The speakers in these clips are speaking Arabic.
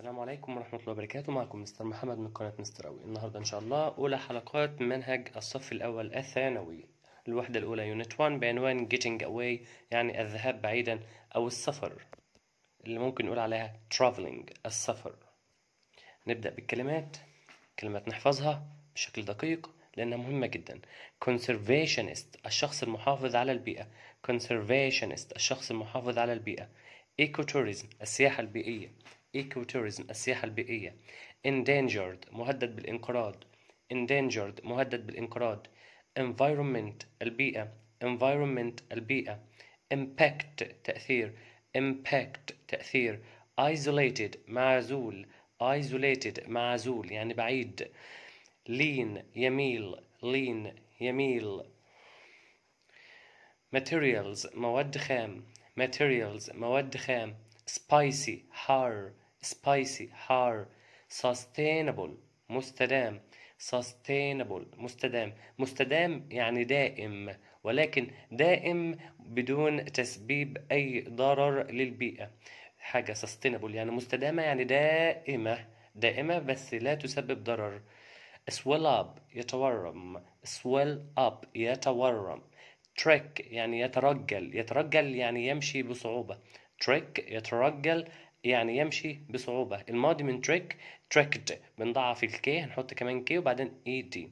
السلام عليكم ورحمة الله وبركاته معكم مستر محمد من قناة مستر أوي النهاردة إن شاء الله أولى حلقات منهج الصف الأول الثانوي الوحدة الأولى يونت 1 بعنوان getting away يعني الذهاب بعيدا أو السفر اللي ممكن نقول عليها traveling السفر نبدأ بالكلمات كلمات نحفظها بشكل دقيق لأنها مهمة جدا conservationist الشخص المحافظ على البيئة conservationist الشخص المحافظ على البيئة ايكوتوريزم السياحة البيئية ايكو توريزم السياحة البيئية endangered مهدد بالانقراض endangered مهدد بالانقراض environment البيئة environment البيئة impact تأثير impact تأثير isolated معزول isolated معزول يعني بعيد lean يميل lean يميل materials مواد خام materials مواد خام spicy حار سبايسي حار سستينبل مستدام سستينبل مستدام مستدام يعني دائم ولكن دائم بدون تسبيب أي ضرر للبيئة حاجة سستينبل يعني مستدامة يعني دائمة دائمة بس لا تسبب ضرر سويل اب يتورم سويل اب يتورم تريك يعني يترجل يترجل يعني يمشي بصعوبة تريك يترجل يعني يمشي بصعوبة الماضي من trick tricked بنضعف الكي هنحط كمان كي وبعدين اي e دي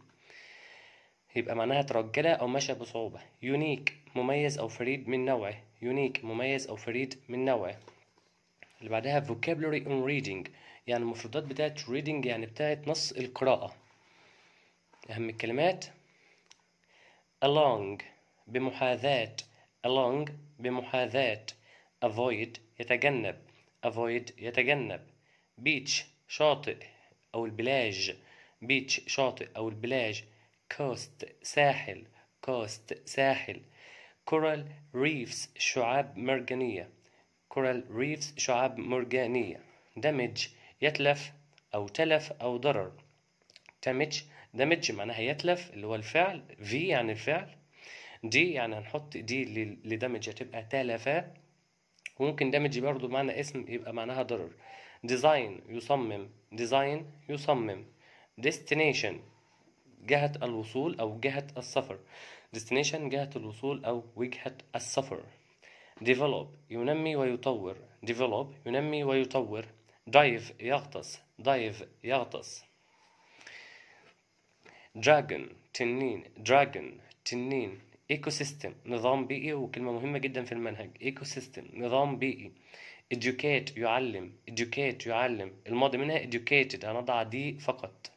يبقى معناها ترجلة أو مشى بصعوبة يونيك مميز أو فريد من نوعه يونيك مميز أو فريد من نوعه اللي بعدها vocabulary on reading يعني المفردات بتاعت reading يعني بتاعت نص القراءة أهم الكلمات along بمحاذاة along بمحاذاة avoid يتجنب avoid يتجنب beach شاطئ أو البلاج beach شاطئ أو البلاج coast ساحل coast ساحل coral reefs شعاب مرجانية coral reefs شعاب مرجانية damage يتلف أو تلف أو ضرر damage damage معناها يتلف اللي هو الفعل V يعني الفعل دي يعني هنحط دي لدمج هتبقى تلفه وممكن دامج برضه معنى اسم يبقى معناها ضرر ديزاين يصمم ديزاين يصمم ديستنيشن جهة الوصول أو جهة السفر ديستنيشن جهة الوصول أو وجهة السفر develop ينمي ويطور develop ينمي ويطور dive يغطس dive يغطس dragon تنين dragon تنين ايكو سيستم نظام بيئي وكلمه مهمه جدا في المنهج ايكو سيستم نظام بيئي educate يعلم educate يعلم الماضي منها educated هنضع دي فقط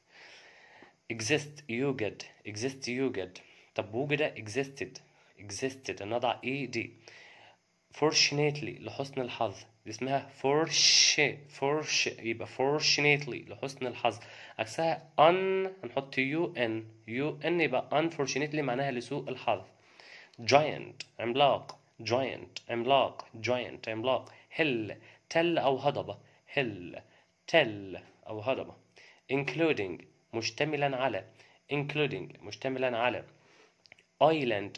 exist يوجد exist يوجد طب وجد existed existed هنضع اي دي fortunately لحسن الحظ اسمها فورش فورش يبقى fortunately لحسن الحظ عكسها un هنحط يو ان يو ان يبقى unfortunately معناها لسوء الحظ giant عملاق giant عملاق giant عملاق هل تل أو هضبة هل تل أو هضبة including مشتملا على including مشتملا على island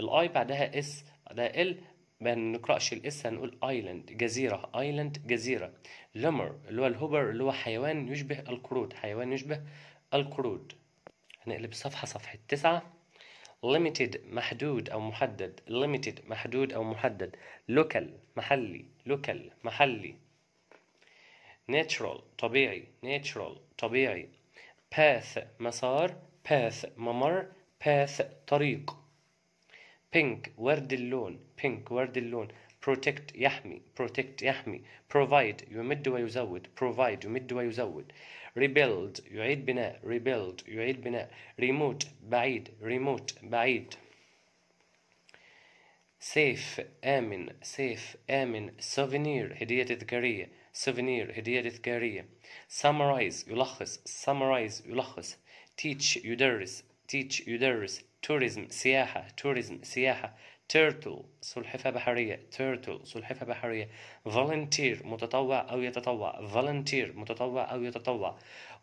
الاي بعدها اس بعدها ال ما نقرأش الاس هنقول ايلاند جزيرة ايلاند جزيرة لومر اللي هو الهوبر اللي هو حيوان يشبه القرود حيوان يشبه القرود هنقلب الصفحة صفحة تسعة limited محدود أو محدد limited محدود أو محدد local محلي local محلي natural طبيعي natural طبيعي path مسار path ممر path طريق pink ورد اللون pink ورد اللون protect يحمي protect يحمي provide يمد ويزود provide يمد ويزود rebuild يعيد بناء rebuild يعيد بناء remote بعيد remote بعيد safe آمن safe آمن souvenir هدية تذكارية souvenir هدية تذكارية summarize يلخص summarize يلخص teach يدرس teach يدرس tourism سياحة tourism سياحة تيرتل سلحفة بحرية تيرتل سلحفة بحرية volunteer متطوع أو يتطوع volunteer متطوع أو يتطوع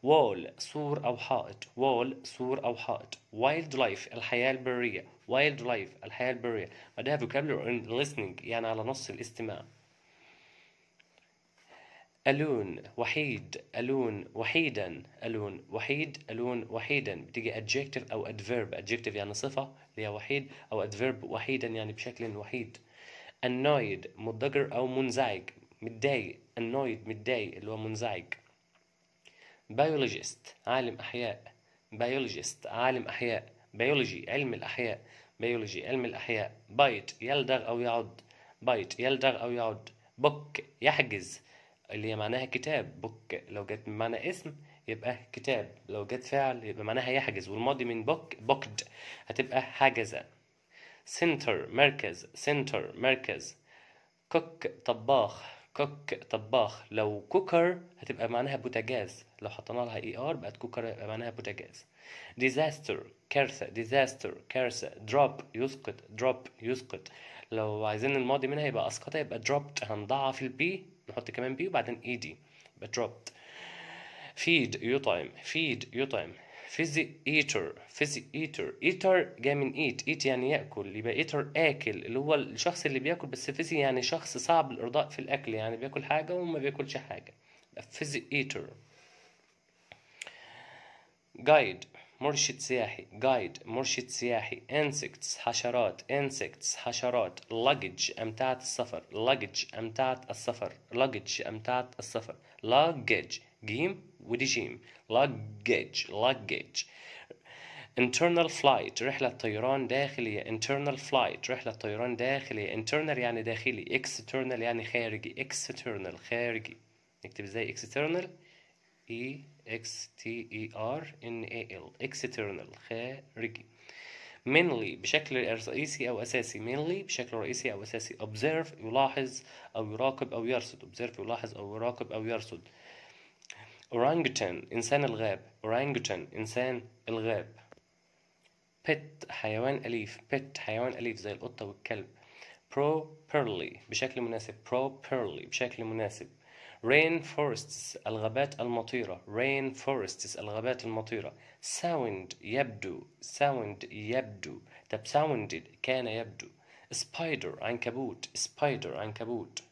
wall سور أو حائط wall سور أو حائط wildlife الحياة البرية wildlife الحياة البرية بعدها vocabulary and listening يعني على نص الاستماع ألون وحيد ألون وحيدا ألون وحيد ألون وحيدا بتيجي adjective أو adverb adjective يعني صفة اللي هي وحيد أو adverb وحيدا يعني بشكل وحيد annoyed مضجر أو منزعج متضايق annoyed متضايق اللي هو منزعج biologist عالم أحياء biologist عالم أحياء biology علم الأحياء biology علم الأحياء bite يلدغ أو يعض bite يلدغ أو يعض book يحجز اللي هي معناها كتاب بوك لو جت معنى اسم يبقى كتاب لو جت فعل يبقى معناها يحجز والماضي من بوك بوكد هتبقى حجز سنتر مركز سنتر مركز كوك طباخ كوك طباخ لو كوكر هتبقى معناها بوتاجاز لو حطينا لها اي ار بقت كوكر يبقى معناها بوتاجاز ديزاستر كارثه ديزاستر كارثه دروب يسقط دروب يسقط لو عايزين الماضي منها يبقى اسقط يبقى دروبت هنضعف البي نحط كمان بي وبعدين اي e دي يبقى دروبت فيد يطعم فيد يطعم فيزي ايتر فيزي ايتر ايتر جاي من ايت ايت يعني ياكل يبقى ايتر اكل اللي هو الشخص اللي بياكل بس فيزي يعني شخص صعب الارضاء في الاكل يعني بياكل حاجه وما بياكلش حاجه فيزي ايتر جايد مرشد سياحي جايد مرشد سياحي انسكتس حشرات انسكتس حشرات لجج أمتعة السفر لجج أمتعة السفر لجج أمتعة السفر لجج جيم ودي جيم لجج لجج internal flight رحلة طيران داخلية internal flight رحلة طيران داخلية internal يعني داخلي external يعني خارجي external خارجي نكتب ازاي external e اكس تي اي ار ان اي ال اكسترنال خارجي mainly بشكل رئيسي او اساسي mainly بشكل رئيسي او اساسي observe يلاحظ او يراقب او يرصد observe يلاحظ او يراقب او يرصد orangutan انسان الغاب orangutan انسان الغاب pet حيوان اليف pet حيوان اليف زي القطه والكلب properly بشكل مناسب properly بشكل مناسب rain forests الغابات المطيرة rain forests الغابات المطيرة sound يبدو sound يبدو طب sounded كان يبدو spider عنكبوت spider عنكبوت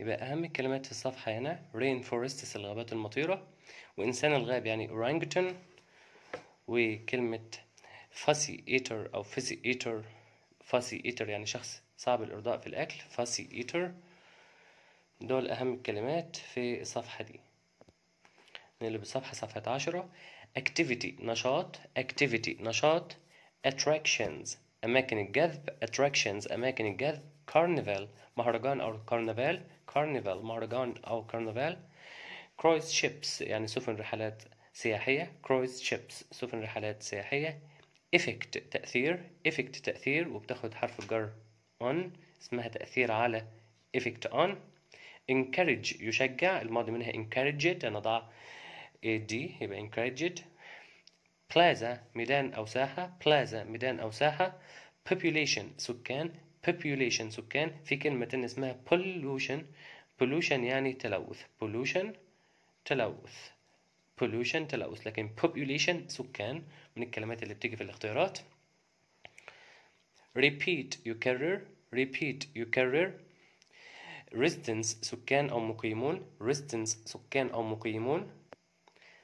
يبقى أهم الكلمات في الصفحة هنا rain forests الغابات المطيرة وإنسان الغاب يعني orangutan وكلمة fussy eater أو fussy eater fussy eater يعني شخص صعب الإرضاء في الأكل fussy eater دول أهم الكلمات في الصفحة دي نقلب الصفحة صفحة عشرة activity نشاط activity نشاط attractions أماكن الجذب attractions أماكن الجذب carnival مهرجان أو كارنفال carnival مهرجان أو كارنفال cruise ships يعني سفن رحلات سياحية cruise ships سفن رحلات سياحية effect تأثير effect تأثير وبتاخد حرف الجر on اسمها تأثير على effect on encourage يشجع الماضي منها encouraged أنا ضع ad يبقى encouraged plaza ميدان أو ساحة plaza ميدان أو ساحة population سكان population سكان في كلمة اسمها pollution pollution يعني تلوث pollution تلوث pollution تلوث لكن population سكان من الكلمات اللي بتيجي في الاختيارات repeat يكرر repeat يكرر ريزيدنس سكان أو مقيمون ريزيدنس سكان أو مقيمون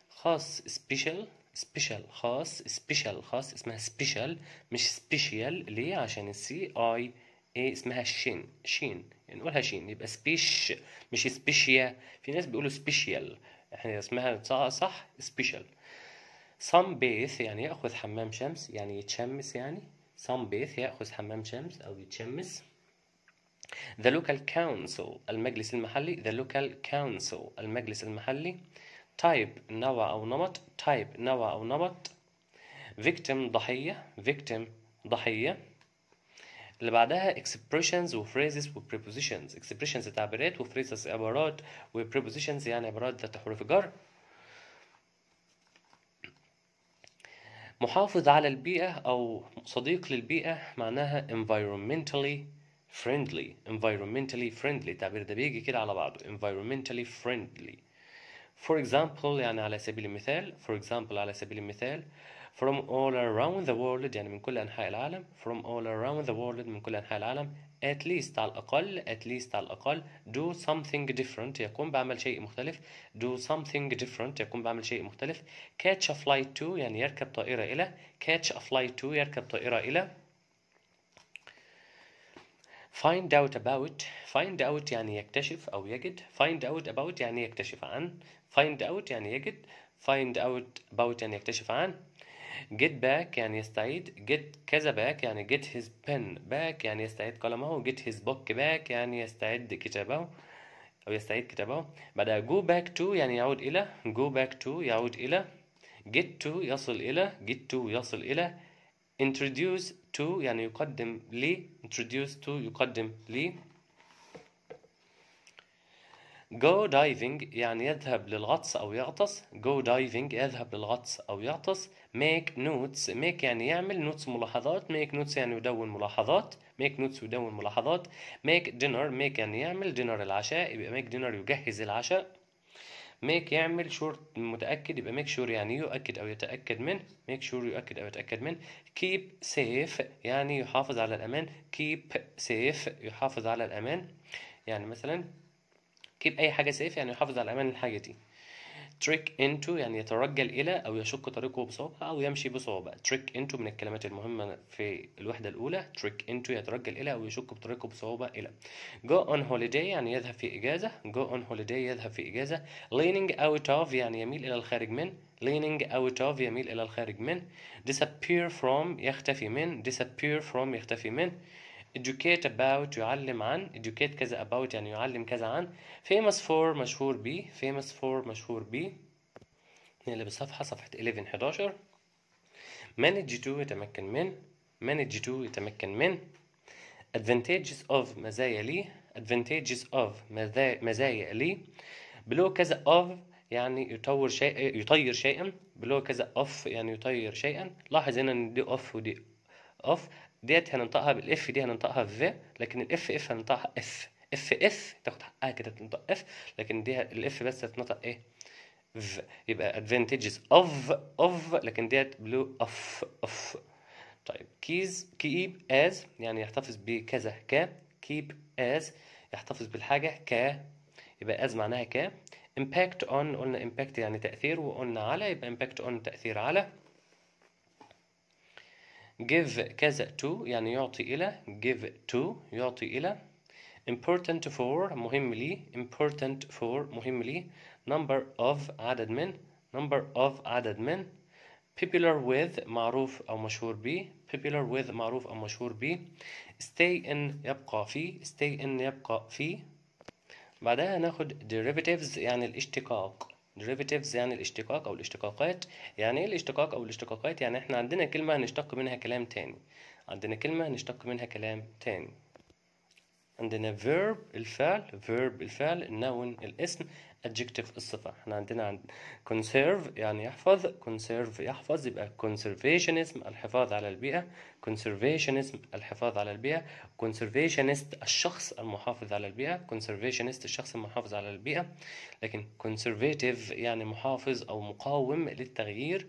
خاص سبيشال سبيشال خاص سبيشال خاص اسمها سبيشال مش سبيشال ليه عشان السي اي ايه اسمها شين شين نقولها شين يبقى سبيش مش سبيشيا في ناس بيقولوا سبيشال احنا اسمها صح, صح سبيشال صن بيث يعني ياخذ حمام شمس يعني يتشمس يعني صن بيث ياخذ حمام شمس او يتشمس The local council المجلس المحلي The local council المجلس المحلي Type نوع أو نمط Type نوع أو نمط victim ضحية victim ضحية اللي بعدها expressions و phrases و prepositions expressions تعبيرات و phrases عبارات و prepositions يعني عبارات ذات حروف جر محافظ على البيئة أو صديق للبيئة معناها environmentally friendly environmentally friendly التعبير ده بيجي كده على بعضه environmentally friendly for example يعني على سبيل المثال for example على سبيل المثال from all around the world يعني من كل أنحاء العالم from all around the world من كل أنحاء العالم at least على الأقل at least على الأقل do something different يقوم بعمل شيء مختلف do something different يقوم بعمل شيء مختلف catch a flight to يعني يركب طائرة إلى catch a flight to يركب طائرة إلى find out about find out يعني يكتشف أو يجد find out about يعني يكتشف عن find out يعني يجد find out about يعني يكتشف عن get back يعني يستعيد get كذا back يعني get his pen back يعني يستعيد قلمه get his book back يعني يستعيد كتابه أو يستعيد كتابه بعدها go back to يعني يعود إلى go back to يعود إلى get to يصل إلى get to يصل إلى introduce to يعني يقدم لي introduce to يقدم لي go diving يعني يذهب للغطس أو يغطس go diving يذهب للغطس أو يغطس make notes make يعني يعمل notes ملاحظات make notes يعني يدون ملاحظات make notes يدون ملاحظات make dinner make يعني يعمل dinner العشاء يبقى make dinner يجهز العشاء ميك يعمل شور متأكد يبقى ميك شور يعني يؤكد أو يتأكد من ميك شور يؤكد أو يتأكد من كيب سيف يعني يحافظ على الأمان كيب سيف يحافظ على الأمان يعني مثلا كيب أي حاجة سيف يعني يحافظ على الأمان الحاجة دي تريك انتو يعني يترجل إلى أو يشق طريقه بصعوبة أو يمشي بصعوبة تريك انتو من الكلمات المهمة في الوحدة الأولى تريك انتو يترجل إلى أو يشق بطريقه بصعوبة إلى جو اون هوليداي يعني يذهب في إجازة جو اون هوليداي يذهب في إجازة leaning out of يعني يميل إلى الخارج من leaning out of يميل إلى الخارج من disappear from يختفي من disappear from يختفي من educate about يعلم عن educate كذا about يعني يعلم كذا عن famous for مشهور ب famous for مشهور ب نقلب الصفحة صفحة 11 11 manage to يتمكن من manage to يتمكن من advantages of مزايا لي advantages of مزايا لي below كذا of يعني يطور شيء يطير شيئا below كذا off يعني يطير شيئا لاحظ هنا ان دي off ودي off ديت هننطقها بالاف دي هننطقها في لكن الاف اف هننطقها اف اف اف تاخد حقها كده تنطق اف لكن دي الاف بس هتنطق ايه ف يبقى advantages of of لكن ديت بلو of of طيب keys keep as يعني يحتفظ بكذا ك keep as يحتفظ بالحاجة ك يبقى as معناها ك impact on قلنا impact يعني تأثير وقلنا على يبقى impact on تأثير على give كذا to يعني يعطي إلى give to يعطي إلى important for مهم لي important for مهم لي number of عدد من number of عدد من popular with معروف أو مشهور به popular with معروف أو مشهور به stay in يبقى في stay in يبقى في بعدها ناخد derivatives يعني الاشتقاق derivatives يعني الاشتقاق أو الاشتقاقات يعني إيه الاشتقاق أو الاشتقاقات يعني إحنا عندنا كلمة هنشتق منها كلام تاني عندنا كلمة هنشتق منها كلام تاني عندنا verb الفعل verb الفعل noun الاسم adjective الصفة احنا عندنا عند conserve يعني يحفظ conserve يحفظ يبقى conservationism الحفاظ على البيئة conservationism الحفاظ على البيئة conservationist الشخص المحافظ على البيئة conservationist الشخص المحافظ على البيئة لكن conservative يعني محافظ أو مقاوم للتغيير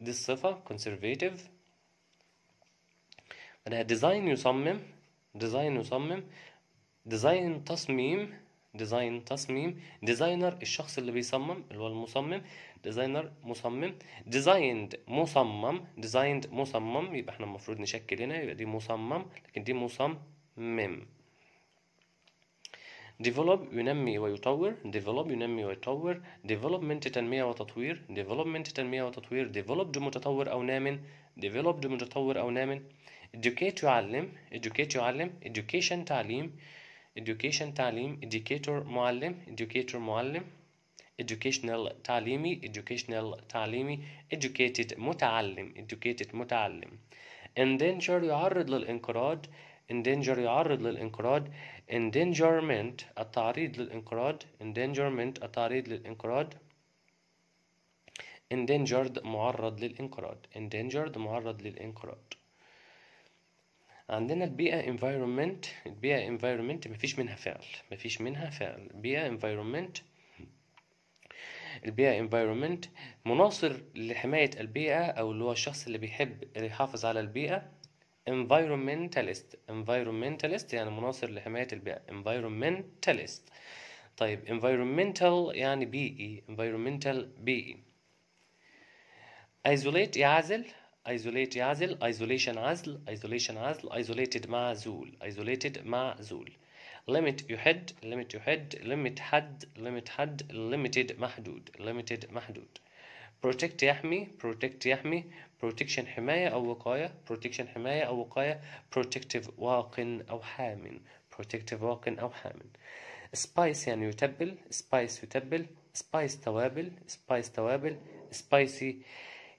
دي الصفة conservative بعدها design يصمم design يصمم design تصميم ديزاين تصميم ديزاينر الشخص اللي بيصمم اللي هو المصمم ديزاينر مصمم ديزايند مصمم ديزايند مصمم يبقى احنا المفروض نشكل هنا يبقى دي مصمم لكن دي مصمم develop ينمي ويطور develop ينمي ويطور development تنمية وتطوير development تنمية وتطوير developed متطور أو نامن developed متطور أو نامن educate يعلم educate يعلم education تعليم education تعليم educator معلم educator معلم educational تعليمي educational تعليمي educated متعلم educated متعلم endanger يعرض للانقراض endanger يعرض للانقراض endangerment التعريض للانقراض endangerment التعريض للانقراض endangered معرض للانقراض endangered معرض للانقراض عندنا البيئة environment البيئة environment مفيش منها فعل مفيش منها فعل بيئة environment البيئة environment مناصر لحماية البيئة أو اللي هو الشخص اللي بيحب يحافظ على البيئة environmentalist environmentalist يعني مناصر لحماية البيئة environmentalist طيب environmental يعني بيئي environmental بيئي isolate يعزل isolate يعزل isolation عزل isolation عزل isolated معزول isolated معزول limit يحد limit يحد limit حد limit حد limited محدود limited محدود protect يحمي protect يحمي protection حماية أو وقاية protection حماية أو وقاية protective واق أو حام protective واق أو حام spice يعني يتبل spice يتبل spice توابل spice توابل spicy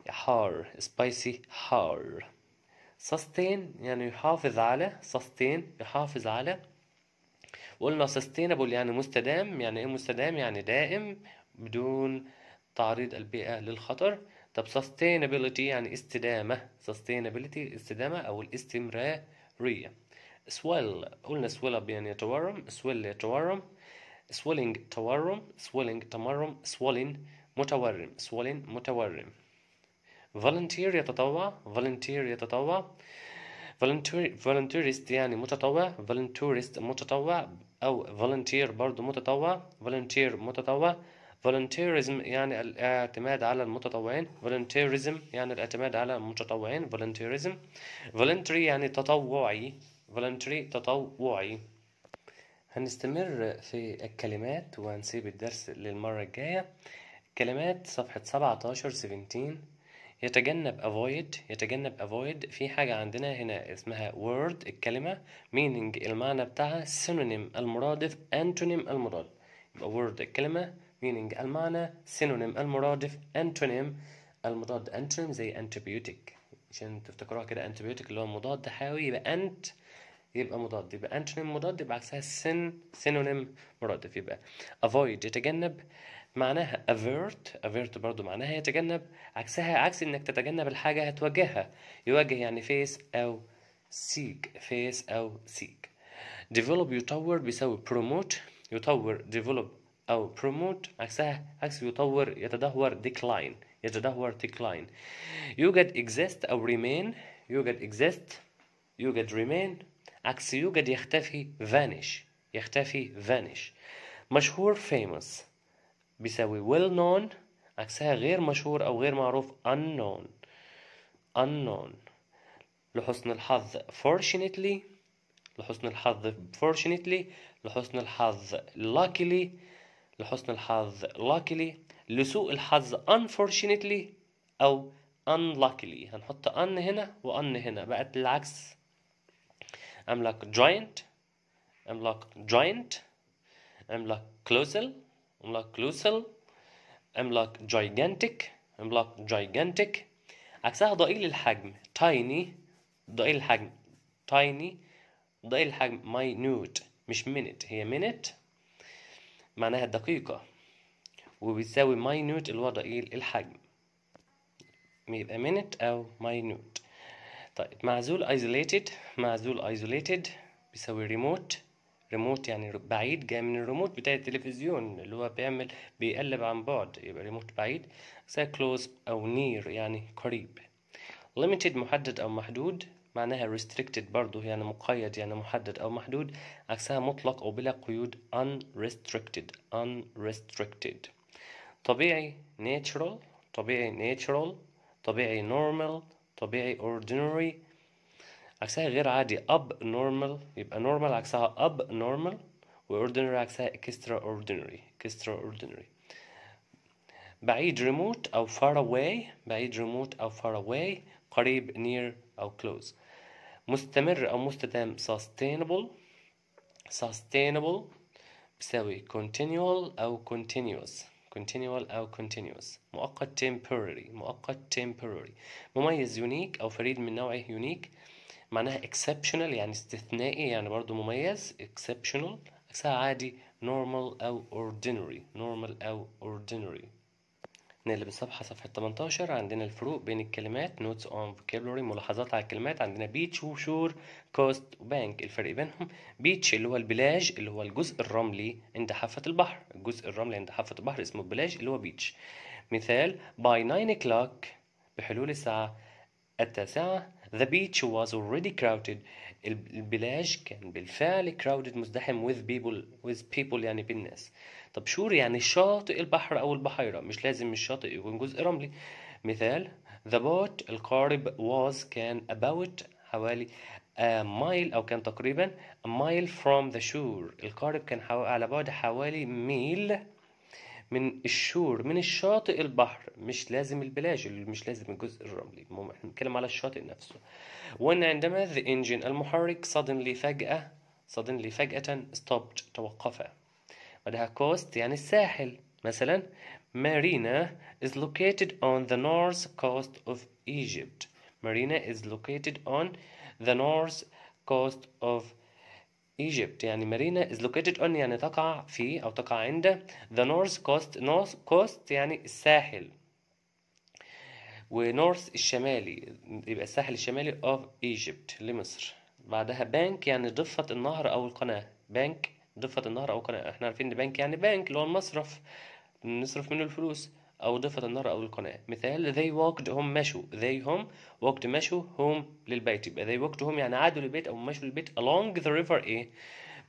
حار سبايسي حار سستين يعني يحافظ على سستين يحافظ على وقلنا سستينبل يعني مستدام يعني ايه مستدام يعني دائم بدون تعريض البيئة للخطر طب sustainability يعني استدامة sustainability استدامة أو الاستمرارية swell قلنا swell up يعني يتورم swell يتورم swelling تورم swelling تمرم swollen متورم swollen متورم فولنتير يتطوع فولنتير يتطوع فولنتيرست يعني متطوع فولنتيرست متطوع أو فولنتير برضو متطوع فولنتير متطوع فولنتيرزم يعني الاعتماد على المتطوعين فولنتيرزم يعني الاعتماد على المتطوعين فولنتيرزم فولنتري يعني تطوعي فولنتري تطوعي هنستمر في الكلمات وهنسيب الدرس للمرة الجاية كلمات صفحة 17 17 يتجنب avoid يتجنب avoid في حاجة عندنا هنا اسمها word الكلمة meaning المعنى بتاعها synonym المرادف antonym المضاد يبقى word الكلمة meaning المعنى synonym المرادف antonym المضاد antonym زي antibiotic عشان تفتكروها كده antibiotic اللي هو مضاد حيوي يبقى ant يبقى مضاد يبقى antonym مضاد يبقى عكسها syn synonym مرادف يبقى avoid يتجنب معناها avert avert برضو معناها يتجنب عكسها عكس انك تتجنب الحاجة هتواجهها يواجه يعني face او seek face او seek develop يطور بيساوي promote يطور develop او promote عكسها عكس يطور يتدهور decline يتدهور decline يوجد exist او remain يوجد exist يوجد remain عكس يوجد يختفي vanish يختفي vanish مشهور famous بيساوي well known عكسها غير مشهور أو غير معروف unknown unknown لحسن الحظ fortunately لحسن الحظ fortunately لحسن الحظ luckily لحسن الحظ luckily لسوء الحظ unfortunately أو unluckily هنحط un هنا وun هنا بقت العكس أملك giant أملك giant أملك closel املاك كلوسل املاك جايجانتك املاك جايجانتك عكسها ضئيل الحجم tiny ضئيل الحجم tiny ضئيل الحجم minute مش minute هي minute معناها دقيقة وبيساوي minute اللي هو ضئيل الحجم يبقى minute أو minute طيب معزول isolated معزول isolated بيساوي remote ريموت يعني بعيد جاي من الريموت بتاع التلفزيون اللي هو بيعمل بيقلب عن بعد يبقى ريموت بعيد زي close أو near يعني قريب limited محدد أو محدود معناها restricted برضه يعني مقيد يعني محدد أو محدود عكسها مطلق أو بلا قيود unrestricted unrestricted طبيعي natural طبيعي natural طبيعي normal طبيعي ordinary عكسها غير عادي اب نورمال يبقى نورمال عكسها اب نورمال واوردينري عكسها اكسترا اوردينري اكسترا اوردينري بعيد ريموت او far away بعيد ريموت او far away قريب near او close مستمر او مستدام sustainable sustainable بيساوي continual او continuous continual أو continuous مؤقت temporary مؤقت temporary مميز unique أو فريد من نوعه unique معناها exceptional يعني استثنائي يعني برضو مميز exceptional عكسها عادي normal أو ordinary normal أو ordinary نقلب الصفحة صفحة 18 عندنا الفروق بين الكلمات notes on vocabulary ملاحظات على الكلمات عندنا beach وشور coast وبانك الفرق بينهم beach اللي هو البلاج اللي هو الجزء الرملي عند حافة البحر الجزء الرملي عند حافة البحر اسمه البلاج اللي هو beach مثال by 9 o'clock بحلول الساعة التاسعة The beach was already crowded البلاج كان بالفعل crowded مزدحم with people with people يعني بالناس طب شور يعني شاطئ البحر أو البحيرة مش لازم الشاطئ يكون جزء رملي مثال The boat القارب was كان about حوالي a mile أو كان تقريبا a mile from the shore القارب كان على بعد حوالي ميل من الشور من الشاطئ البحر مش لازم البلاج مش لازم الجزء الرملي المهم احنا بنتكلم على الشاطئ نفسه وان عندما ذا انجن المحرك suddenly فجأة suddenly فجأة stopped توقف بعدها coast يعني الساحل مثلا مارينا is located on the north coast of Egypt مارينا is located on the north coast of Egypt يعني مارينا is located on يعني تقع في أو تقع عند the north coast north coast يعني الساحل ونورث الشمالي يبقى الساحل الشمالي of Egypt لمصر بعدها بانك يعني ضفة النهر أو القناة بانك ضفة النهر أو القناة احنا عارفين إن بانك يعني بانك اللي هو المصرف بنصرف منه الفلوس أو ضفة النهر أو القناة مثال they walked هم مشوا they هم walked مشوا home للبيت يبقى they walked home يعني عادوا للبيت أو مشوا للبيت along the river إيه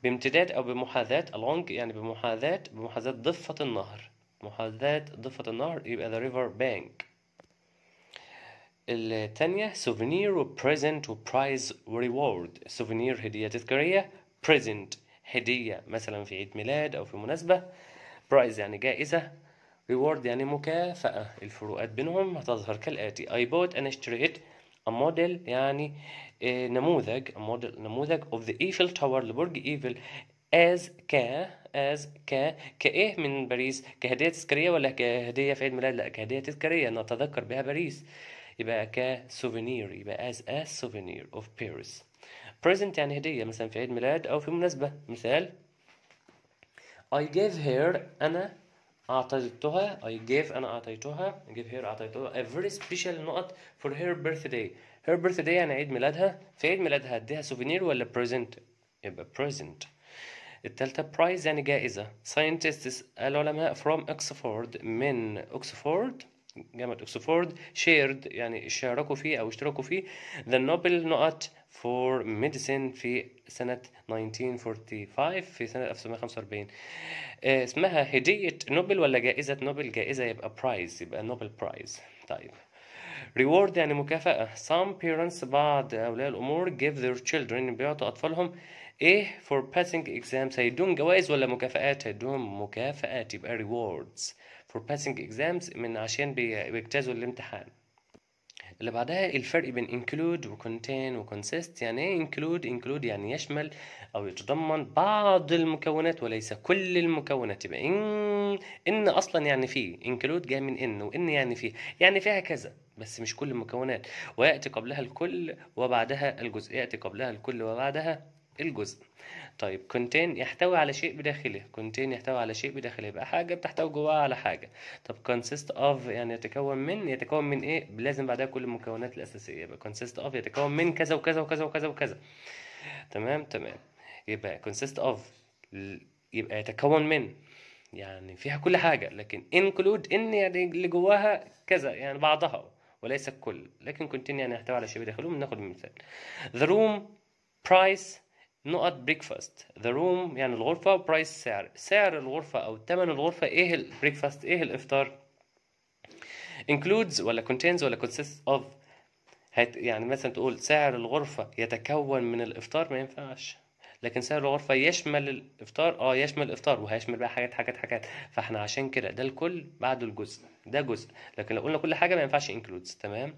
بامتداد أو بمحاذاة along يعني بمحاذاة بمحاذاة ضفة النهر محاذاة ضفة النهر يبقى the river bank الثانية souvenir و present و prize و reward souvenir هدية تذكارية present هدية مثلا في عيد ميلاد أو في مناسبة prize يعني جائزة reward يعني مكافأة الفروقات بينهم هتظهر كالآتي I bought and اشتريت a model يعني آه، نموذج a model نموذج of the Eiffel Tower لبرج إيفل as ك as ك كإيه من باريس كهدية تذكارية ولا كهدية في عيد ميلاد لا كهدية تذكارية نتذكر بها باريس يبقى souvenir يبقى as a souvenir of Paris present يعني هدية مثلا في عيد ميلاد أو في مناسبة مثال I gave her أنا أعطيتها I gave أنا أعطيتها I gave her أعطيتها a very special نقط for her birthday her birthday يعني عيد ميلادها في عيد ميلادها أديها souvenir ولا present يبقى present التالتة prize يعني جائزة scientists العلماء from Oxford من Oxford جامعة Oxford shared يعني شاركوا فيه أو اشتركوا فيه the Nobel نقط for medicine في سنة 1945 في سنة 1945 آه، اسمها هدية نوبل ولا جائزة نوبل جائزة يبقى برايز يبقى نوبل برايز طيب reward يعني مكافأة some parents بعض أولياء الأمور give their children بيعطوا أطفالهم إيه for passing exams هيدون جوائز ولا مكافآت هيدون مكافآت يبقى rewards for passing exams من عشان بيجتازوا الامتحان اللي بعدها الفرق بين include و contain و consist يعني ايه include include يعني يشمل او يتضمن بعض المكونات وليس كل المكونات يبقى ان ان اصلا يعني فيه include جاي من ان وان يعني فيه يعني فيها كذا بس مش كل المكونات وياتي قبلها الكل وبعدها الجزء ياتي قبلها الكل وبعدها الجزء طيب كونتين يحتوي على شيء بداخله كونتين يحتوي على شيء بداخله يبقى حاجة بتحتوي جواها على حاجة طب كونسيست اوف يعني يتكون من يتكون من ايه لازم بعدها كل المكونات الأساسية يبقى كونسيست اوف يتكون من كذا وكذا وكذا وكذا وكذا تمام تمام يبقى كونسيست اوف يبقى يتكون من يعني فيها كل حاجة لكن انكلود ان يعني اللي جواها كذا يعني بعضها وليس الكل لكن كونتين يعني يحتوي على شيء بداخله بناخد مثال ذا روم برايس نقط بريكفاست ذا روم يعني الغرفة برايس سعر سعر الغرفة أو تمن الغرفة إيه البريكفاست إيه الإفطار includes ولا contains ولا consists of هت يعني مثلا تقول سعر الغرفة يتكون من الإفطار ما ينفعش لكن سعر الغرفة يشمل الإفطار اه يشمل الإفطار وهيشمل بقى حاجات حاجات حاجات فاحنا عشان كده ده الكل بعده الجزء ده جزء لكن لو قلنا كل حاجة ما ينفعش includes تمام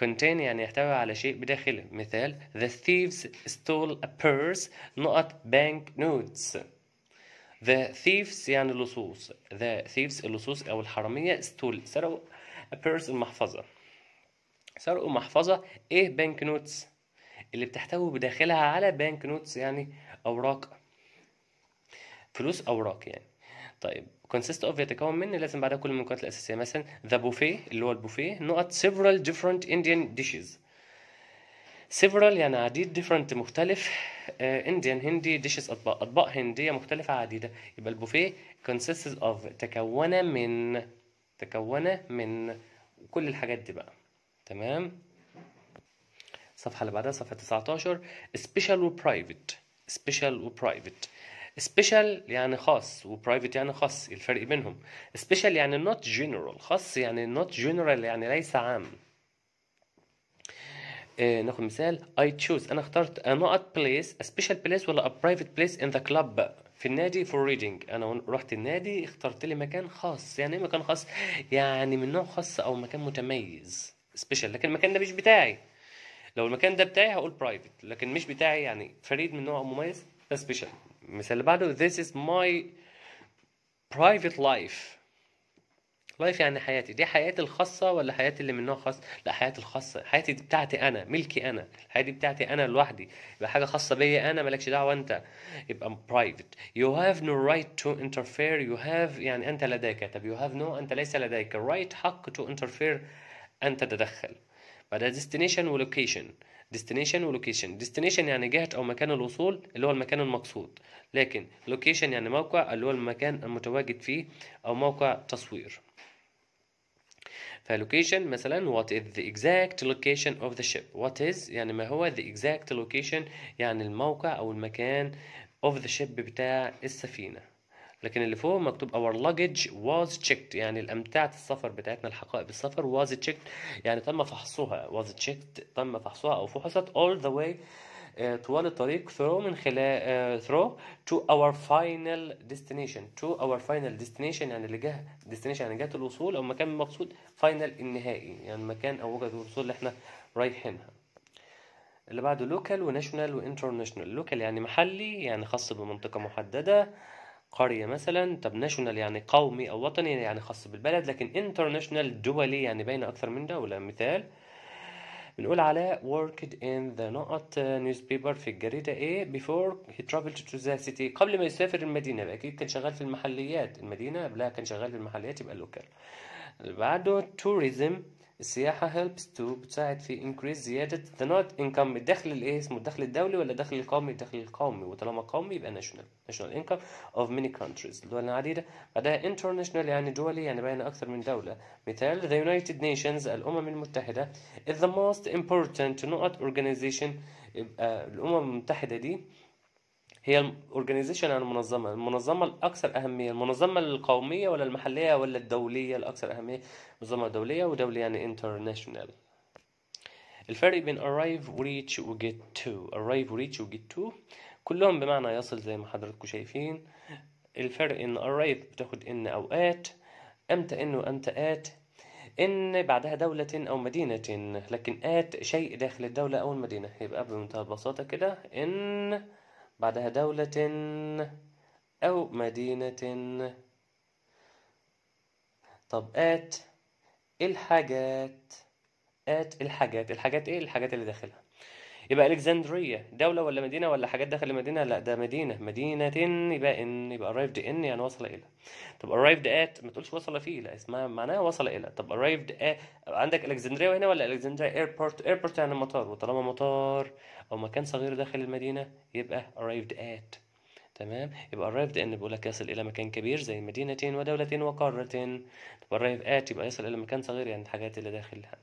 contain يعني يحتوي على شيء بداخله مثال the thieves stole a purse نقط bank notes the thieves يعني اللصوص the thieves اللصوص أو الحرامية stole سرقوا a purse المحفظة سرقوا محفظة ايه bank نوتس اللي بتحتوي بداخلها على bank نوتس يعني أوراق فلوس أوراق يعني طيب consist of يتكون من لازم بعدها كل المكونات الأساسية مثلا the buffet اللي هو البوفيه نقط several different Indian dishes several يعني عديد different مختلف آه، Indian هندي dishes أطباق أطباق هندية مختلفة عديدة يبقى البوفيه consists of تكون من تكون من كل الحاجات دي بقى تمام الصفحة اللي بعدها صفحة 19 special و private special و private سبيشال يعني خاص وبرايفت يعني خاص الفرق بينهم سبيشال يعني نوت جنرال خاص يعني نوت جنرال يعني ليس عام آه، ناخد مثال I choose أنا اخترت a not place a special place ولا a private place in the club في النادي for reading أنا رحت النادي اخترت لي مكان خاص يعني إيه مكان خاص يعني من نوع خاص أو مكان متميز special لكن المكان ده مش بتاعي لو المكان ده بتاعي هقول private لكن مش بتاعي يعني فريد من نوع مميز ده special المثال اللي بعده this is my private life life يعني حياتي دي حياتي الخاصة ولا حياتي اللي من نوع خاص لا حياتي الخاصة حياتي دي بتاعتي أنا ملكي أنا حياتي بتاعتي أنا لوحدي يبقى حاجة خاصة بيا أنا مالكش دعوة أنت يبقى private you have no right to interfere you have يعني أنت لديك طب you have no أنت ليس لديك right حق to interfere أن تتدخل بعدها location destination و location destination يعني جهة أو مكان الوصول اللي هو المكان المقصود لكن location يعني موقع اللي هو المكان المتواجد فيه أو موقع تصوير فلوكيشن مثلا what is the exact location of the ship what is يعني ما هو the exact location يعني الموقع أو المكان of the ship بتاع السفينة لكن اللي فوق مكتوب our luggage was checked يعني الأمتعة السفر بتاعتنا الحقائب السفر was checked يعني تم فحصها was checked تم فحصها أو فحصت all the way آه، طوال الطريق through من خلال آه، through to our final destination to our final destination يعني جه destination يعني جهة الوصول أو مكان المقصود final النهائي يعني مكان أو وجهة الوصول اللي احنا رايحينها اللي بعده local و national و international local يعني محلي يعني خاص بمنطقة محددة قرية مثلا طب ناشونال يعني قومي أو وطني يعني خاص بالبلد لكن انترناشونال دولي يعني بين أكثر من دولة مثال بنقول على worked in the not newspaper في الجريدة إيه before he traveled to the city قبل ما يسافر المدينة أكيد كان شغال في المحليات المدينة قبلها كان شغال في المحليات يبقى لوكال بعده tourism السياحة helps to بتساعد في increase زيادة not income الدخل الايه اسمه الدخل الدولي ولا الدخل القومي الدخل القومي وطالما قومي يبقى national national income of many countries دول عديدة بعدها international يعني دولي يعني بين أكثر من دولة مثال the United Nations الأمم المتحدة is the most important not organization آه، الأمم المتحدة دي هي الاورجانيزيشن يعني المنظمه المنظمه الاكثر اهميه المنظمه القوميه ولا المحليه ولا الدوليه الاكثر اهميه منظمه دوليه ودوليه يعني انترناشونال الفرق بين arrive reach و get to arrive reach و get to كلهم بمعنى يصل زي ما حضراتكم شايفين الفرق ان arrive بتاخد ان او ات امتى ان وامتى at إن بعدها دولة أو مدينة لكن آت شيء داخل الدولة أو المدينة يبقى بمنتهى البساطة كده إن بعدها دولة أو مدينة طب آت الحاجات آت الحاجات الحاجات إيه الحاجات اللي داخلها يبقى الكسندريه دوله ولا مدينه ولا حاجات داخل المدينه لا ده مدينه مدينه يبقى ان يبقى arrived ان يعني وصل الى طب arrived at ما تقولش وصل فيه لا اسمها معناها وصل الى طب arrived at عندك الكسندريه هنا ولا الكسندريه ايربورت ايربورت يعني مطار وطالما مطار او مكان صغير داخل المدينه يبقى arrived at تمام يبقى arrived ان بيقول لك يصل الى مكان كبير زي مدينه ودوله وقاره طب arrived at يبقى يصل الى مكان صغير يعني الحاجات اللي داخلها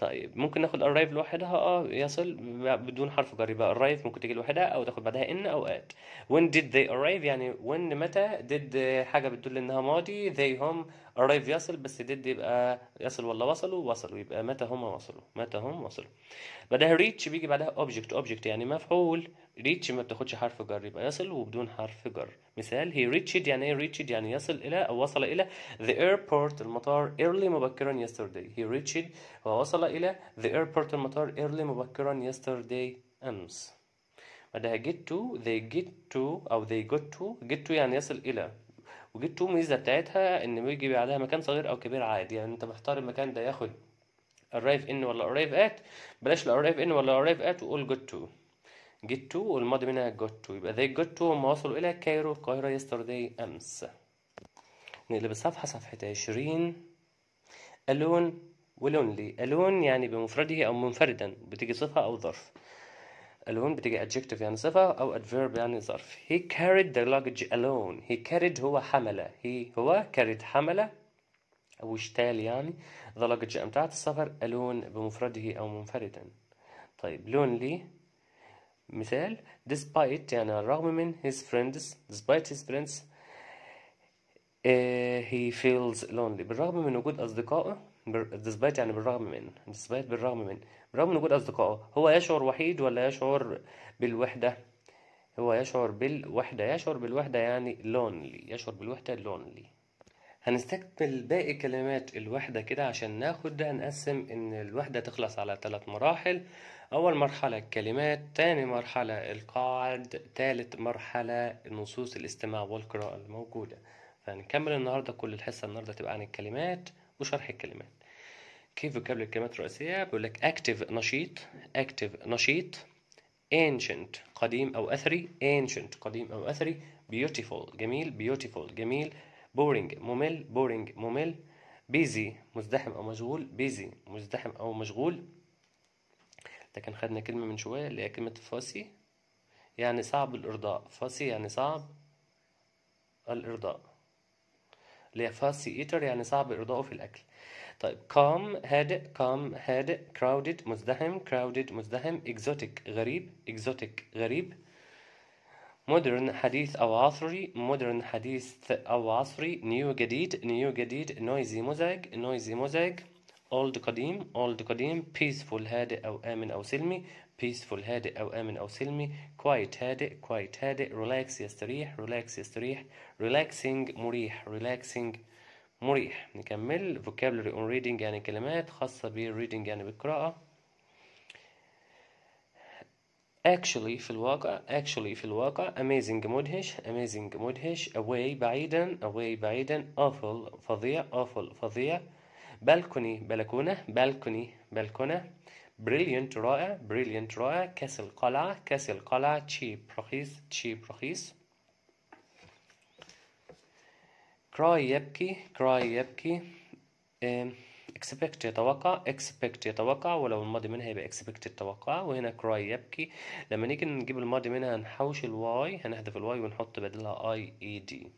طيب ممكن ناخد arrive لوحدها اه يصل بدون حرف جر يبقى arrive ممكن تيجي لوحدها او تاخد بعدها ان او at when did they arrive يعني when متى did حاجه بتدل انها ماضي they هم arrive يصل بس did يبقى يصل ولا وصلوا وصلوا يبقى متى هم وصلوا متى هم وصلوا بعدها reach بيجي بعدها object object يعني مفعول ريتش ما بتاخدش حرف جر يبقى يصل وبدون حرف جر مثال هي ريتشد يعني ايه ريتشد يعني يصل الى او وصل الى the airport المطار early مبكرا yesterday هي ريتشد ووصل الى the airport المطار early مبكرا yesterday امس بعدها get to they get to او they got to get to يعني يصل الى وجيت تو ميزه بتاعتها ان بيجي بعدها مكان صغير او كبير عادي يعني انت محتار المكان ده ياخد arrive in ولا arrive at بلاش ال arrive in ولا arrive at وقول get to get to والماضي منها got to يبقى they got to هم وصلوا إلى كايرو القاهرة yesterday أمس نقلب الصفحة صفحة عشرين ألون ولونلي ألون يعني بمفرده أو منفردا بتيجي صفة أو ظرف ألون بتيجي adjective يعني صفة أو adverb يعني ظرف he carried the luggage alone he carried هو حمل he هو carried حمل أو اشتال يعني the luggage بتاعت السفر ألون بمفرده أو منفردا طيب لونلي مثال despite يعني على الرغم من his friends despite his friends uh, he feels lonely بالرغم من وجود أصدقائه despite يعني بالرغم من despite بالرغم من بالرغم من وجود أصدقائه هو يشعر وحيد ولا يشعر بالوحدة هو يشعر بالوحدة يشعر بالوحدة يعني lonely يشعر بالوحدة lonely هنستكمل باقي كلمات الوحدة كده عشان ناخد نقسم إن الوحدة تخلص على ثلاث مراحل أول مرحلة الكلمات تاني مرحلة القاعد تالت مرحلة نصوص الاستماع والقراءة الموجودة فنكمل النهاردة كل الحصة النهاردة تبقى عن الكلمات وشرح الكلمات كيف فوكابل الكلمات الرئيسية بيقول لك active نشيط active نشيط ancient قديم أو أثري ancient قديم أو أثري beautiful جميل beautiful جميل boring ممل boring ممل busy مزدحم أو مشغول busy مزدحم أو مشغول ده كان خدنا كلمة من شوية اللي هي كلمة فاسي يعني صعب الإرضاء فاسي يعني صعب الإرضاء اللي هي فاسي إيتر يعني صعب إرضاؤه في الأكل طيب calm هادئ calm هادئ crowded مزدحم crowded مزدحم exotic غريب exotic غريب مودرن حديث أو عصري مودرن حديث أو عصري نيو جديد نيو جديد نويزي مزعج نويزي مزعج اولد قديم اولد قديم peaceful هادئ او امن او سلمي peaceful هادئ أو آمن أو سلمي quiet هادئ quiet هادئ relax يستريح relax يستريح relaxing مريح relaxing مريح نكمل vocabulary on reading يعني كلمات خاصة بالريدنج يعني بالقراءة actually في الواقع actually في الواقع amazing مدهش amazing مدهش away بعيدا away بعيدا awful فظيع awful فظيع بالكوني بلكونة بالكوني بلكونة بريليانت رائع بريليانت رائع كاس القلعة كاس القلعة تشيب رخيص تشيب رخيص كراي يبكي كراي يبكي اكسبكت يتوقع اكسبكت يتوقع ولو الماضي منها يبقى اكسبكت يتوقع وهنا كراي يبكي لما نيجي نجيب الماضي منها نحوش الواي هنحذف الواي ونحط بدلها اي اي دي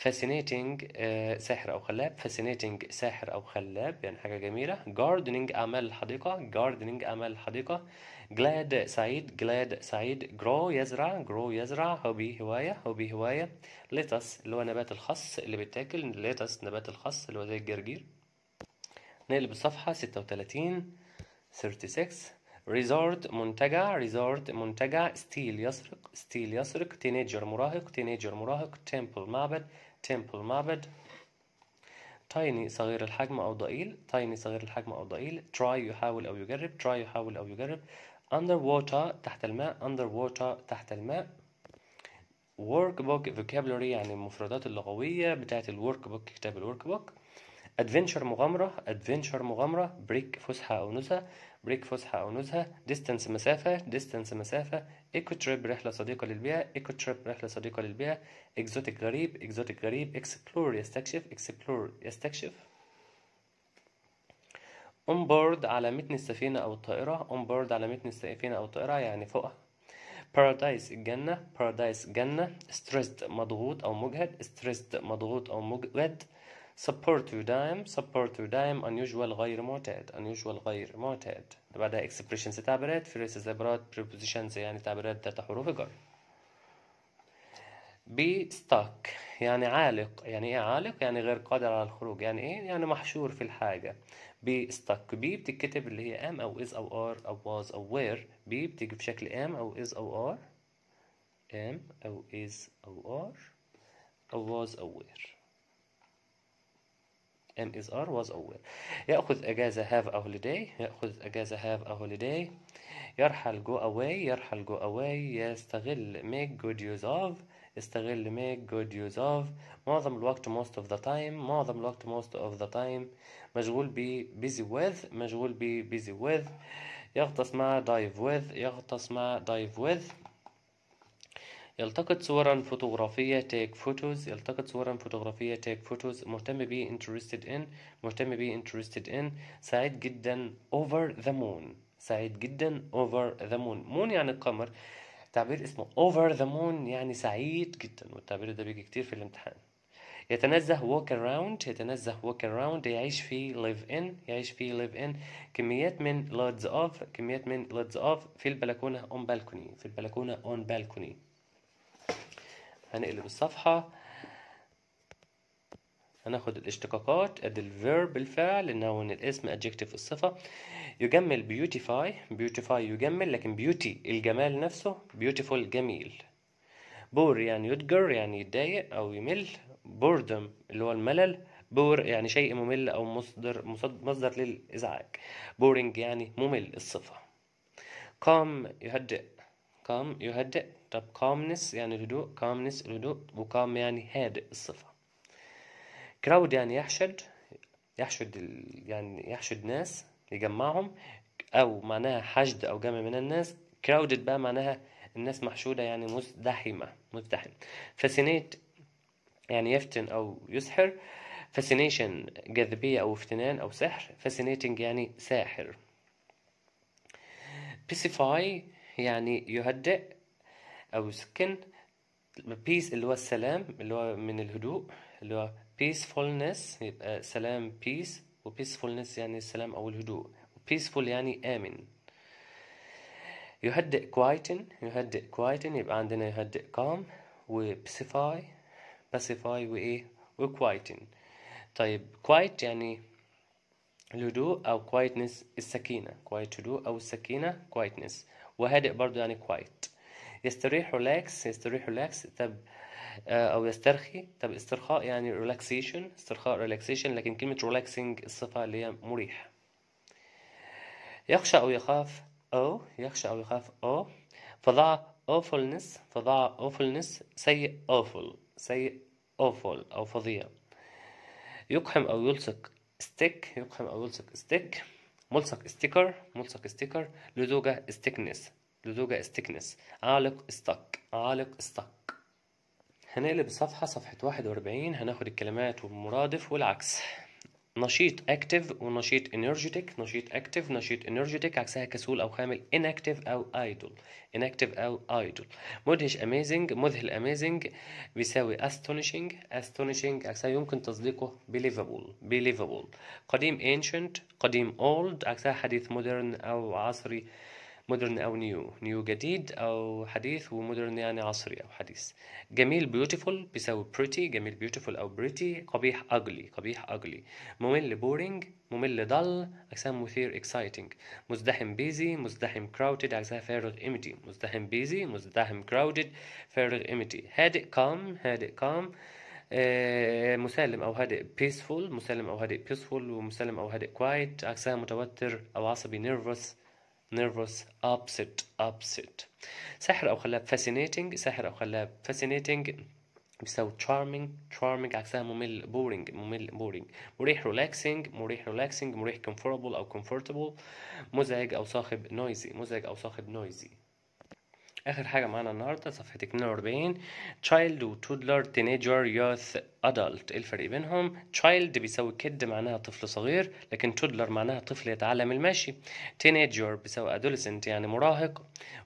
فاسينيتنج آه، ساحر او خلاب فاسينيتنج ساحر او خلاب يعني حاجه جميله جاردنينج اعمال الحديقه جاردنينج اعمال الحديقه جلاد سعيد جلاد سعيد جرو يزرع جرو يزرع هوبي هوايه هوبي هوايه ليتس اللي هو نبات الخس اللي بيتاكل ليتس نبات الخس اللي هو زي الجرجير نقلب الصفحه 36 36 ريزورت منتجع ريزورت منتجع ستيل يسرق ستيل يسرق تينيجر مراهق تينيجر مراهق تمبل معبد temple معبد تايني صغير الحجم أو ضئيل تايني صغير الحجم أو ضئيل تراي يحاول أو يجرب تراي يحاول أو يجرب أندر ووتر تحت الماء أندر ووتر تحت الماء workbook vocabulary يعني المفردات اللغوية بتاعة الورك بوك كتاب الورك بوك ادفنشر مغامره ادفنشر مغامره بريك فسحه او نزهه بريك فسحه او نزهه ديستانس مسافه ديستانس مسافه ايكو تريب رحله صديقه للبيئه ايكو تريب رحله صديقه للبيئه اكزوتيك غريب اكزوتيك غريب اكسبلور يستكشف اكسبلور يستكشف اون بورد على متن السفينه او الطائره اون بورد على متن السفينه او الطائره يعني فوقها بارادايس الجنة بارادايس جنة ستريسد مضغوط أو مجهد ستريسد مضغوط أو مجهد support supportive dime to dime unusual غير معتاد unusual غير معتاد بعدها expressions تعبيرات phrases عبارات prepositions يعني تعبيرات ذات حروف جر be stuck يعني عالق يعني ايه عالق يعني غير قادر على الخروج يعني ايه يعني محشور في الحاجة be stuck be بتتكتب اللي هي am او is او are او was او were be بتيجي بشكل am او is او are am او is او are او was او were and is are was or were يأخذ أجازة have a holiday يأخذ أجازة have a holiday يرحل go away يرحل go away يستغل make good use of استغل make good use of معظم الوقت most of the time معظم الوقت most of the time مشغول ب busy with مشغول ب busy with يغطس مع dive with يغطس مع dive with يلتقط صورا فوتوغرافية take photos يلتقط صورا فوتوغرافية take photos مهتم بي interested in مهتم بي interested in سعيد جدا over the moon سعيد جدا over the moon moon يعني القمر تعبير اسمه over the moon يعني سعيد جدا والتعبير ده بيجي كتير في الامتحان يتنزه walk around يتنزه walk around يعيش في live in يعيش في live in كميات من لودز of كميات من لودز of في البلكونة on balcony في البلكونة on balcony هنقلب الصفحة هناخد الاشتقاقات ادي الفيرب الفعل النون الاسم ادجكتيف الصفه يجمل بيوتيفاي بيوتيفاي يجمل لكن بيوتي الجمال نفسه بيوتيفول جميل بور يعني يدجر يعني يتضايق او يمل بوردم اللي هو الملل بور يعني شيء ممل او مصدر مصدر للازعاج بورينج يعني ممل الصفه كام يهدئ كام يهدئ طب calmness يعني هدوء calmness الهدوء وكام يعني هادئ الصفة crowd يعني يحشد يحشد يعني يحشد ناس يجمعهم أو معناها حشد أو جمع من الناس crowded بقى معناها الناس محشودة يعني مزدحمة مزدحم fascinate يعني يفتن أو يسحر fascination جاذبية أو افتنان أو سحر fascinating يعني ساحر pacify يعني يهدئ او سكن بيس اللي هو السلام اللي هو من الهدوء اللي هو peacefulness يبقى سلام peace و peacefulness يعني السلام او الهدوء و peaceful يعني امن يهدئ quieten يهدئ quieten يبقى عندنا يهدئ calm و pacify pacify وايه و إيه؟ quieten طيب quiet يعني الهدوء او quietness السكينة quiet هدوء او السكينة quietness وهادئ برضو يعني quiet يستريح ريلاكس يستريح ريلاكس طب آه، او يسترخي طب استرخاء يعني ريلاكسيشن استرخاء ريلاكسيشن لكن كلمه ريلاكسنج الصفه اللي هي مريح يخشى او يخاف او يخشى او يخاف او فضاع awfulness فضاع awfulness سيء awful سيء awful او فظيع يقحم او يلصق stick يقحم او يلصق stick ملصق ستيكر ملصق ستيكر لزوجة ستيكنس لزوجة استكنس عالق استك عالق استك هنقلب الصفحة صفحة واحد وأربعين هناخد الكلمات والمرادف والعكس نشيط اكتف ونشيط انرجيتك نشيط اكتف نشيط انرجيتك عكسها كسول او خامل inactive او idle inactive او idle مدهش amazing مذهل amazing بيساوي astonishing astonishing عكسها يمكن تصديقه believable believable قديم ancient قديم old عكسها حديث modern او عصري مودرن او نيو نيو جديد او حديث ومودرن يعني عصري او حديث جميل بيوتيفول بيساوي بريتي جميل بيوتيفول او بريتي قبيح اجلي قبيح اجلي ممل بورينج ممل ضل اجسام مثير اكسايتنج مزدحم بيزي مزدحم كراودد اجسام فارغ امتي مزدحم بيزي مزدحم كراودد فارغ امتي هادئ كام هادئ كام آه، مسالم او هادئ peaceful مسالم او هادئ peaceful ومسالم او هادئ quiet عكسها متوتر او عصبي nervous nervous upset upset ساحر أو خلاب fascinating ساحر أو خلاب fascinating بيساوي charming charming عكسها ممل boring ممل boring مريح relaxing مريح relaxing مريح comfortable أو comfortable مزعج أو صاحب noisy مزعج أو صاحب noisy اخر حاجه معانا النهارده صفحه 42 child و toddler teenager youth adult ايه الفرق بينهم child بيساوي kid معناها طفل صغير لكن toddler معناها طفل يتعلم المشي teenager بيساوي adolescent يعني مراهق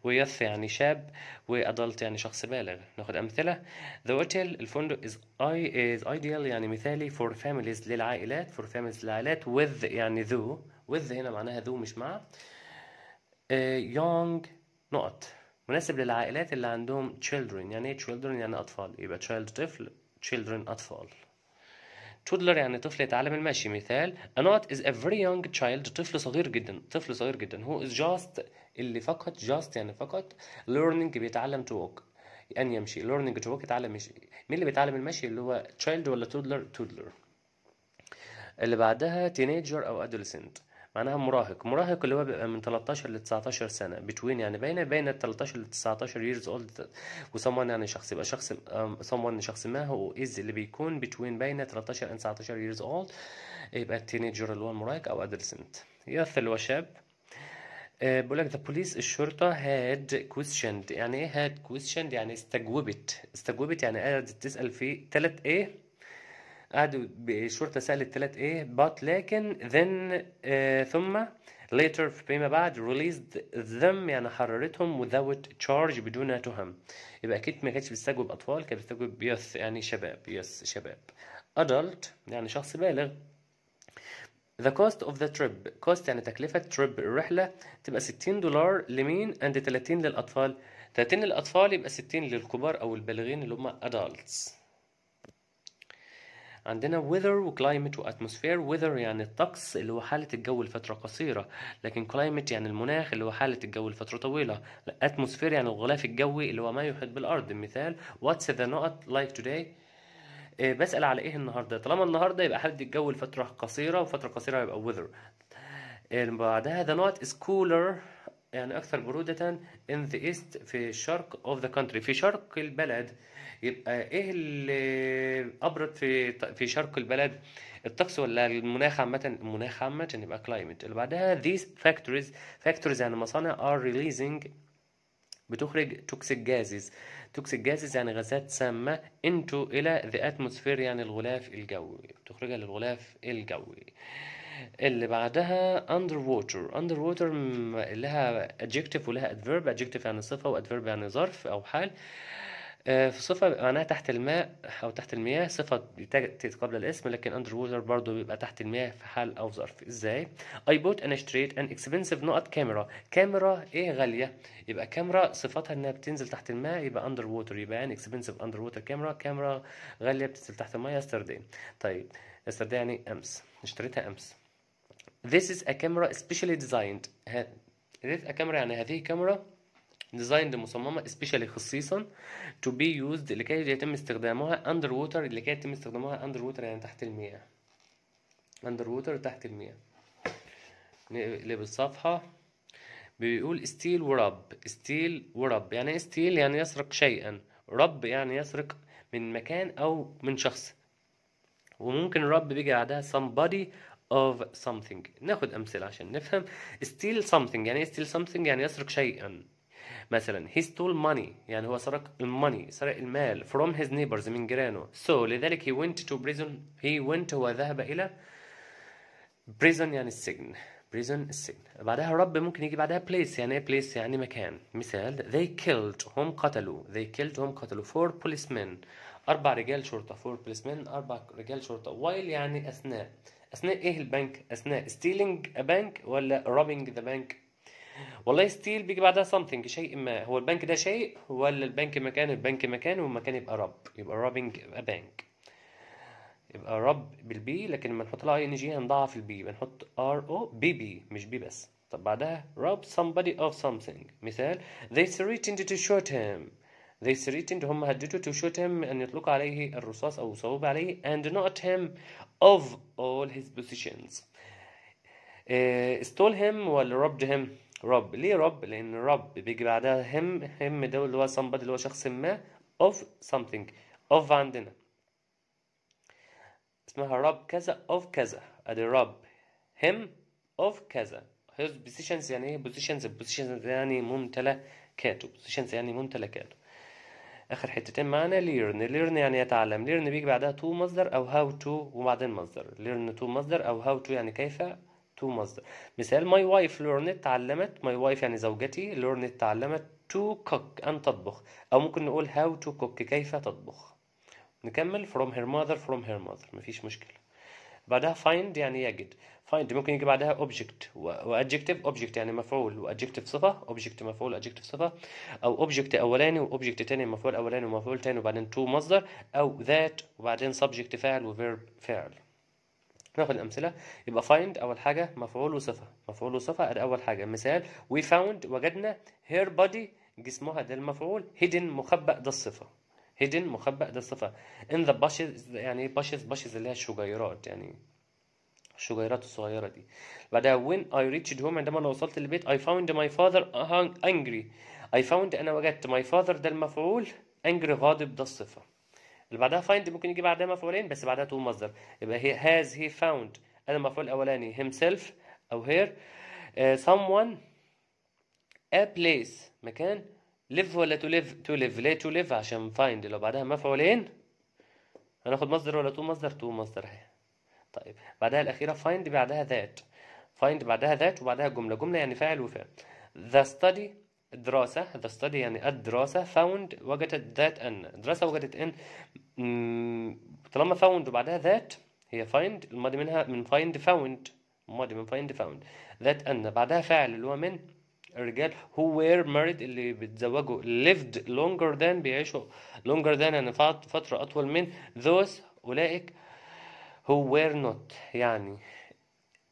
youth يعني شاب وadult يعني شخص بالغ ناخد امثله the hotel الفندق is, I, is ideal يعني مثالي for families للعائلات for families للعائلات with يعني ذو with هنا معناها ذو مش مع uh, young نقط مناسب للعائلات اللي عندهم children يعني ايه children يعني أطفال يبقى child طفل children أطفال toddler يعني طفل يتعلم المشي مثال not is a very young child طفل صغير جدا طفل صغير جدا هو is just اللي فقط just يعني فقط learning بيتعلم to walk أن يمشي learning to walk يتعلم مشي مين اللي بيتعلم المشي اللي هو child ولا toddler toddler اللي بعدها teenager أو adolescent معناها مراهق مراهق اللي هو بيبقى من 13 ل 19 سنه بتوين يعني بين بين 13 ل 19 years old وسمون يعني شخص يبقى شخص سمون شخص ما هو از اللي بيكون بتوين بين 13 ل 19 years old يبقى التينيجر اللي هو المراهق او ادلسنت يث اللي هو شاب آه، بقول لك ذا بوليس الشرطة هاد كويشند يعني ايه هاد كويشند يعني استجوبت استجوبت يعني قعدت تسأل في تلات ايه قعدوا الشرطه سالت ثلاث ايه but لكن then آه ثم later فيما بعد released them يعني حررتهم without charge بدون تهم يبقى اكيد ما كانتش بتستجوب اطفال كانت بتستجوب يس يعني شباب يس شباب adult يعني شخص بالغ The cost of the trip cost يعني تكلفة trip الرحلة تبقى 60 دولار لمين and 30 للأطفال 30 للأطفال يبقى 60 للكبار أو البالغين اللي هم adults عندنا climate و atmosphere weather يعني الطقس اللي هو حاله الجو لفتره قصيره لكن climate يعني المناخ اللي هو حاله الجو لفتره طويله atmosphere يعني الغلاف الجوي اللي هو ما يحيط بالارض مثال what's the not like today آه، بسال على ايه النهارده طالما النهارده يبقى حاله الجو لفتره قصيره وفتره قصيره يبقى weather آه، بعدها the not is cooler يعني أكثر برودة in the east في الشرق of the country في شرق البلد يبقى إيه اللي أبرد في في شرق البلد الطقس ولا المناخ عامة المناخ عامة يبقى climate اللي بعدها these factories factories يعني مصانع are releasing بتخرج توكسيك جازز توكسيك جازز يعني غازات سامة into إلى the atmosphere يعني الغلاف الجوي بتخرجها للغلاف الجوي اللي بعدها underwater underwater لها adjective ولها adverb adjective يعني صفة adverb يعني ظرف أو حال آه، في صفة معناها تحت الماء أو تحت المياه صفة تتقبل الاسم لكن أندر ووتر برضه بيبقى تحت المياه في حال أو ظرف إزاي؟ I bought and straight an expensive not camera كاميرا إيه غالية يبقى كاميرا صفتها إنها بتنزل تحت الماء يبقى أندر ووتر يبقى an يعني expensive أندر ووتر كاميرا كاميرا غالية بتنزل تحت الماء yesterday طيب yesterday يعني أمس اشتريتها أمس This is a camera specially designed this a camera يعني هذه كاميرا ديزايند مصممة specially خصيصا to be used لكي يتم استخدامها اندر ووتر لكي يتم استخدامها اندر ووتر يعني تحت المياه اندر ووتر تحت المياه نقلب الصفحة بيقول ستيل ورب ستيل ورب يعني ايه ستيل يعني يسرق شيئا رب يعني يسرق من مكان او من شخص وممكن رب بيجي بعدها somebody of something ناخد أمثلة عشان نفهم steal something يعني إيه steal something يعني يسرق شيئا مثلا he stole money يعني هو سرق الماني سرق المال from his neighbors من جيرانه so لذلك he went to prison he went هو ذهب إلى prison يعني السجن prison السجن بعدها رب ممكن يجي بعدها place يعني ايه place يعني مكان مثال they killed هم قتلوا they killed هم قتلوا four policemen أربع رجال شرطة four policemen أربع رجال شرطة while يعني أثناء اثناء ايه البنك اثناء ستيلينج ا بنك ولا روبينج ذا بنك والله ستيل بيجي بعدها سمثينج شيء ما هو البنك ده شيء ولا البنك مكان البنك مكان والمكان يبقى رب يبقى روبينج ا بنك يبقى رب بالبي لكن لما نحط لها اي ان جي هنضعف البي بنحط ار او بي بي مش بي بس طب بعدها rob somebody of something مثال they threatened to shoot him they threatened هم هددوا to shoot him أن يطلقوا عليه الرصاص أو الصواب عليه and not him of all his possessions stole him ولا robbed him rob ليه rob لأن rob بيجي بعدها him him ده اللي هو somebody اللي هو شخص ما of something of عندنا اسمها rob كذا of كذا ادي rob him of كذا his positions يعني ايه positions positions يعني ممتلكاته positions يعني ممتلكاته اخر حتتين معانا ليرن ليرن يعني يتعلم ليرن بيجي بعدها تو مصدر او هاو تو وبعدين مصدر ليرن تو مصدر او هاو تو يعني كيف تو مصدر مثال ماي وايف ليرنت تعلمت ماي وايف يعني زوجتي ليرنت تعلمت تو كوك ان تطبخ او ممكن نقول هاو تو كوك كيف تطبخ نكمل from her mother from her mother مفيش مشكله بعدها فايند يعني يجد فايند ممكن يجي بعدها اوبجكت وادجكتيف اوبجكت يعني مفعول وادجكتيف صفه اوبجكت مفعول ادجكتيف صفه او اوبجكت اولاني واوبجكت تاني مفعول اولاني ومفعول تاني وبعدين تو مصدر او ذات وبعدين سبجكت فاعل وفيرب فعل ناخد الامثله يبقى فايند اول حاجه مفعول وصفه مفعول وصفه ادي اول حاجه مثال وي فاوند وجدنا هير بودي جسمها ده المفعول هيدن مخبأ ده الصفه هيدن مخبأ ده الصفة in the bushes يعني إيه bushes bushes اللي هي الشجيرات يعني الشجيرات الصغيرة دي بعدها when I reached home عندما أنا وصلت البيت I found my father angry I found أنا وجدت my father ده المفعول angry غاضب ده الصفة اللي بعدها find ممكن يجي بعدها مفعولين بس بعدها تو مصدر يبقى هي has he found أنا المفعول الأولاني himself أو her uh, someone a place مكان ليف ولا تو ليف تو ليف ليه تو ليف عشان فايند لو بعدها مفعولين هناخد مصدر ولا تو مصدر تو مصدر اهي طيب بعدها الاخيره فايند بعدها ذات فايند بعدها ذات وبعدها جمله جمله يعني فاعل وفعل ذا ستدي دراسة ذا ستادي يعني الدراسة فاوند وجدت ذات أن دراسة وجدت أن طالما فاوند وبعدها ذات هي فايند الماضي منها من فايند فاوند الماضي من فايند فاوند ذات أن بعدها فاعل اللي هو من الرجال who were married اللي بيتزوجوا lived longer than بيعيشوا longer than يعني فترة أطول من those أولئك who were not يعني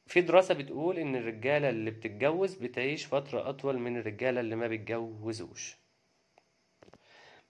في دراسة بتقول إن الرجالة اللي بتتجوز بتعيش فترة أطول من الرجالة اللي ما بيتجوزوش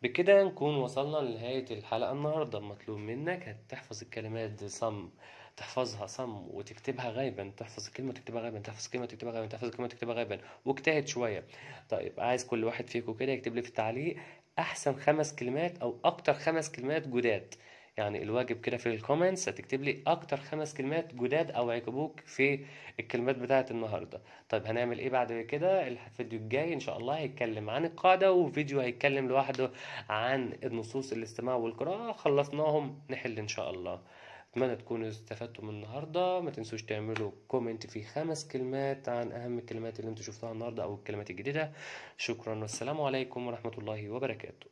بكده نكون وصلنا لنهاية الحلقة النهاردة مطلوب منك هتحفظ الكلمات دي some تحفظها صم وتكتبها غايبا تحفظ الكلمة وتكتبها غايبا تحفظ الكلمة وتكتبها غايبا تحفظ الكلمة وتكتبها غايبا واجتهد شوية طيب عايز كل واحد فيكم كده يكتب لي في التعليق أحسن خمس كلمات أو أكتر خمس كلمات جداد يعني الواجب كده في الكومنتس هتكتب لي اكتر خمس كلمات جداد او عجبوك في الكلمات بتاعه النهارده طيب هنعمل ايه بعد كده الفيديو الجاي ان شاء الله هيتكلم عن القاعده وفيديو هيتكلم لوحده عن النصوص الاستماع والقراءه خلصناهم نحل ان شاء الله اتمنى تكونوا استفدتوا من النهارده ما تنسوش تعملوا كومنت في خمس كلمات عن اهم الكلمات اللي انتوا شفتوها النهارده او الكلمات الجديده شكرا والسلام عليكم ورحمه الله وبركاته